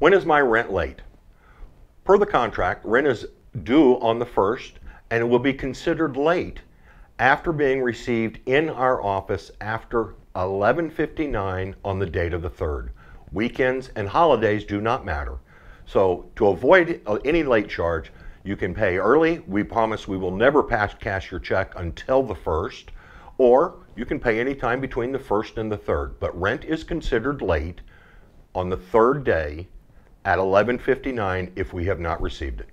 When is my rent late? Per the contract, rent is due on the 1st and it will be considered late after being received in our office after 11:59 on the date of the 3rd. Weekends and holidays do not matter. So, to avoid uh, any late charge, you can pay early. We promise we will never pass cash your check until the 1st, or you can pay any time between the 1st and the 3rd. But rent is considered late on the 3rd day at 11:59 if we have not received it.